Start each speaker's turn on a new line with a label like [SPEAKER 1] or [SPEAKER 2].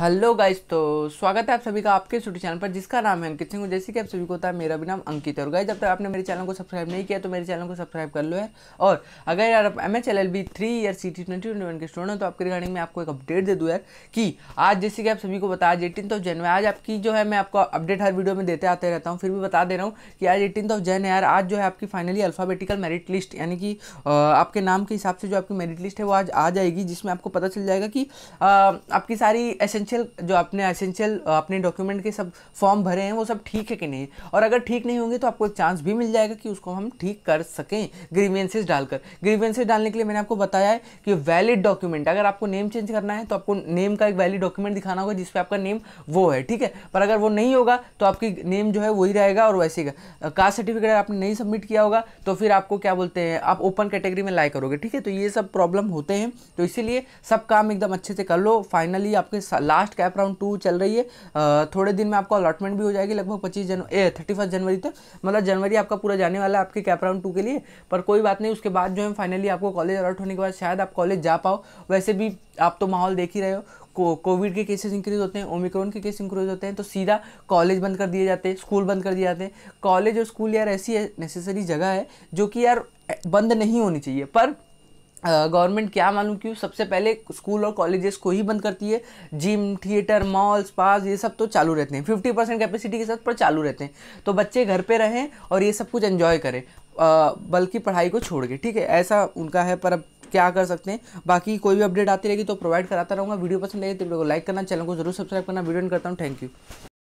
[SPEAKER 1] hello guys तो स्वागत है आप सभी का आपके छोटे चैनल पर जिसका नाम है अंकित सिंह जैसे कि आप सभी को होता है मेरा भी नाम अंकित है और गाइस जब तक आपने मेरे चैनल को सब्सक्राइब नहीं किया तो मेरे चैनल को सब्सक्राइब कर लो है और अगर यार आप M H L L B three year C T twenty twenty one के स्टूडेंट हो तो आपके रिगार्डिंग में आपको एक अपडेट दे दूँ यार कि आज जैसे कि आप सभी को बताया आज एटीन ऑफ जैन आज आपकी जो है मैं आपको अपडेट हर वीडियो में देते आते रहता हूँ फिर भी बता दे रहा हूँ कि आज एटीन ऑफ जैन यार आज जो है आपकी फाइनली अल्फ़ाबेटिकल मेरिट लिस्ट यानी कि आपके नाम के हिसाब से जो आपकी मेरिट लिस्ट है वो आज आ जाएगी जिसमें आपको पता चल जाएगा कि आपकी सारी एसेंशियल एसेंशियल जो आपने एसेंशियल अपने डॉक्यूमेंट के सब फॉर्म भरे हैं वो सब ठीक है कि नहीं और अगर ठीक नहीं होंगे तो आपको एक चांस भी मिल जाएगा कि उसको हम ठीक कर सकें ग्रीवेंसेज डालकर ग्रीवेंसेज डालने के लिए मैंने आपको बताया है कि वैलिड डॉक्यूमेंट अगर आपको नेम चेंज करना है तो आपको नेम का एक वैलिड डॉक्यूमेंट दिखाना होगा जिसपे आपका नेम वो है ठीक है पर अगर वो नहीं होगा तो आपकी नेम जो है वही रहेगा और वैसे का कास्ट सर्टिफिकेट आपने नहीं सबमिट किया होगा तो फिर आपको क्या बोलते हैं आप ओपन कैटेगरी में लाई करोगे ठीक है तो ये सब प्रॉब्लम होते हैं तो इसीलिए सब काम एकदम अच्छे से कर लो फाइनली आपके लास्ट कैप राउंड टू चल रही है थोड़े दिन में आपको अलॉटमेंट भी हो जाएगी लगभग पच्चीस जन ए थर्टी फर्स्ट जनवरी तक मतलब जनवरी आपका पूरा जाने वाला है आपके कैप राउंड टू के लिए पर कोई बात नहीं उसके बाद जो है फाइनली आपको कॉलेज अलॉट होने के बाद शायद आप कॉलेज जा पाओ वैसे भी आप तो माहौल देख ही रहे हो कोविड के केसेस इंक्रीज होते हैं ओमिक्रॉन के केस इंक्रीज होते हैं तो सीधा कॉलेज बंद कर दिए जाते हैं स्कूल बंद कर दिए जाते हैं कॉलेज और स्कूल यार ऐसी नेसेसरी जगह है जो कि यार बंद नहीं होनी चाहिए पर गवर्नमेंट क्या मालूम क्यों सबसे पहले स्कूल और कॉलेजेस को ही बंद करती है जिम थिएटर मॉल्स पास ये सब तो चालू रहते हैं फिफ्टी परसेंट कैपेसिटी के साथ पर चालू रहते हैं तो बच्चे घर पे रहें और ये सब कुछ एंजॉय करें बल्कि पढ़ाई को छोड़ के ठीक है ऐसा उनका है पर अब क्या कर सकते हैं बाकी कोई भी अपडेट आती रहेगी तो प्रोवाइड कराता रहूँगा वीडियो पसंद लगे तो वीडियो को लाइक करना चैनल को जरूर सब्सक्राइब करना वीडियो करता हूँ थैंक यू